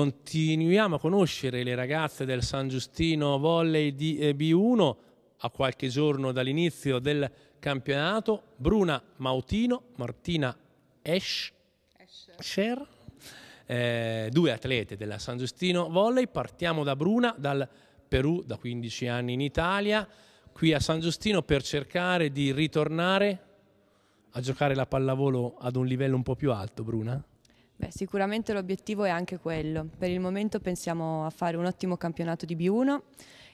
Continuiamo a conoscere le ragazze del San Giustino Volley di eh, B1 a qualche giorno dall'inizio del campionato. Bruna Mautino, Martina Esch, Escher, eh, due atlete della San Giustino Volley. Partiamo da Bruna, dal Perù, da 15 anni in Italia, qui a San Giustino per cercare di ritornare a giocare la pallavolo ad un livello un po' più alto, Bruna? Beh, sicuramente l'obiettivo è anche quello. Per il momento pensiamo a fare un ottimo campionato di B1,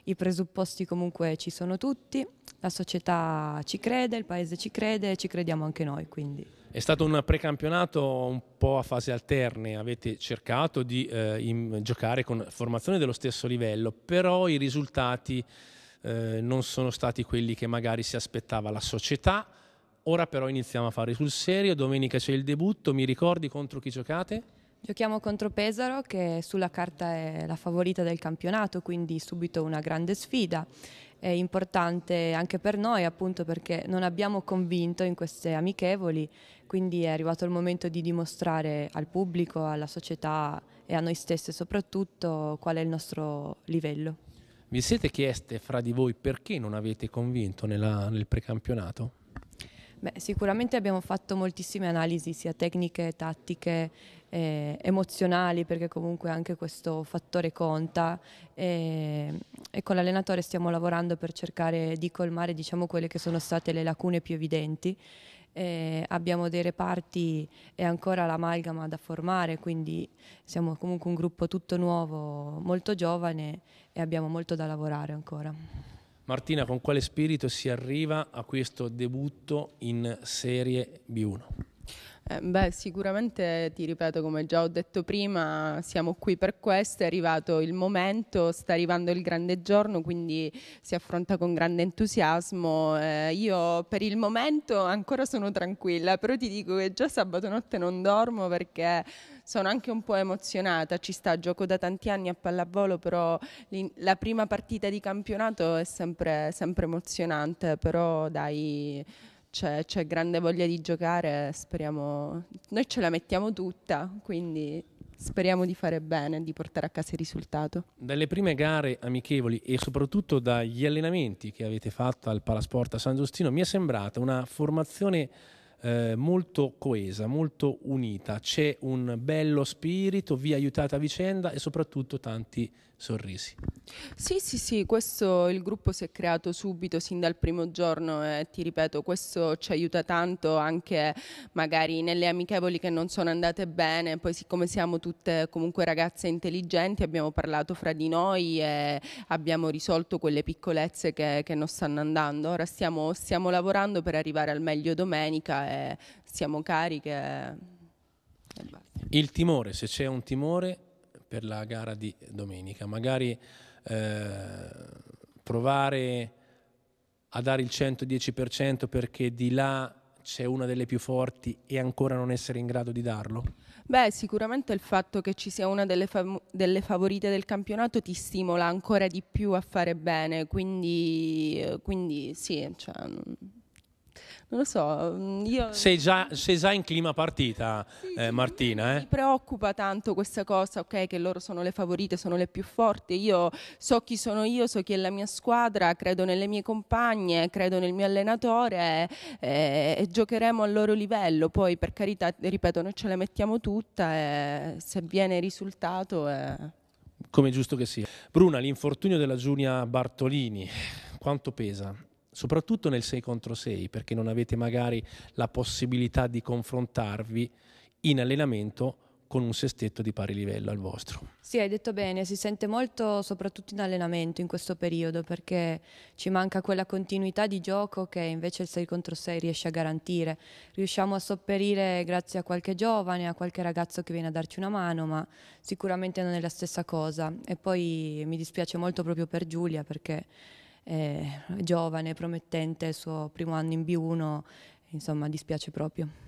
i presupposti comunque ci sono tutti, la società ci crede, il paese ci crede e ci crediamo anche noi. Quindi. È stato un precampionato un po' a fasi alterne, avete cercato di eh, in, giocare con formazioni dello stesso livello, però i risultati eh, non sono stati quelli che magari si aspettava la società Ora però iniziamo a fare sul serio, domenica c'è il debutto, mi ricordi contro chi giocate? Giochiamo contro Pesaro che sulla carta è la favorita del campionato, quindi subito una grande sfida. È importante anche per noi appunto perché non abbiamo convinto in queste amichevoli, quindi è arrivato il momento di dimostrare al pubblico, alla società e a noi stesse soprattutto qual è il nostro livello. Vi siete chieste fra di voi perché non avete convinto nella, nel precampionato? Beh, sicuramente abbiamo fatto moltissime analisi, sia tecniche, tattiche, eh, emozionali, perché comunque anche questo fattore conta. Eh, e con l'allenatore stiamo lavorando per cercare di colmare diciamo, quelle che sono state le lacune più evidenti. Eh, abbiamo dei reparti e ancora l'amalgama da formare, quindi siamo comunque un gruppo tutto nuovo, molto giovane e abbiamo molto da lavorare ancora. Martina, con quale spirito si arriva a questo debutto in Serie B1? Eh, beh, sicuramente ti ripeto, come già ho detto prima, siamo qui per questo, è arrivato il momento, sta arrivando il grande giorno, quindi si affronta con grande entusiasmo. Eh, io per il momento ancora sono tranquilla, però ti dico che già sabato notte non dormo perché sono anche un po' emozionata, ci sta, gioco da tanti anni a pallavolo, però la prima partita di campionato è sempre, sempre emozionante, però dai c'è, c'è grande voglia di giocare, speriamo, noi ce la mettiamo tutta, quindi speriamo di fare bene, di portare a casa il risultato. Dalle prime gare amichevoli e soprattutto dagli allenamenti che avete fatto al Palasport a San Giustino, mi è sembrata una formazione eh, molto coesa, molto unita. C'è un bello spirito, vi aiutate a vicenda e soprattutto tanti sorrisi. Sì, sì, sì, questo il gruppo si è creato subito, sin dal primo giorno e ti ripeto, questo ci aiuta tanto anche magari nelle amichevoli che non sono andate bene, poi siccome siamo tutte comunque ragazze intelligenti abbiamo parlato fra di noi e abbiamo risolto quelle piccolezze che, che non stanno andando, ora stiamo, stiamo lavorando per arrivare al meglio domenica e siamo cariche. Il timore, se c'è un timore, per la gara di domenica. Magari eh, provare a dare il 110% perché di là c'è una delle più forti e ancora non essere in grado di darlo? Beh, sicuramente il fatto che ci sia una delle, fav- delle favorite del campionato ti stimola ancora di più a fare bene, quindi, eh, quindi sì, cioè, non lo so. Mm, io... Sei, già, sei già in clima partita, sì, eh, Martina. Eh? Mi preoccupa tanto questa cosa, ok, che loro sono le favorite, sono le più forti. Io so chi sono io, so chi è la mia squadra, credo nelle mie compagne, credo nel mio allenatore eh, e giocheremo al loro livello. Poi, per carità, ripeto, noi ce la mettiamo tutta e se viene il risultato... Eh. È... Come giusto che sia. Bruna, l'infortunio della Giulia Bartolini, quanto pesa? soprattutto nel 6 contro 6, perché non avete magari la possibilità di confrontarvi in allenamento con un sestetto di pari livello al vostro. Sì, hai detto bene, si sente molto soprattutto in allenamento in questo periodo perché ci manca quella continuità di gioco che invece il 6 contro 6 riesce a garantire. Riusciamo a sopperire grazie a qualche giovane, a qualche ragazzo che viene a darci una mano, ma sicuramente non è la stessa cosa. E poi mi dispiace molto proprio per Giulia perché eh, giovane, promettente, il suo primo anno in B1, insomma dispiace proprio.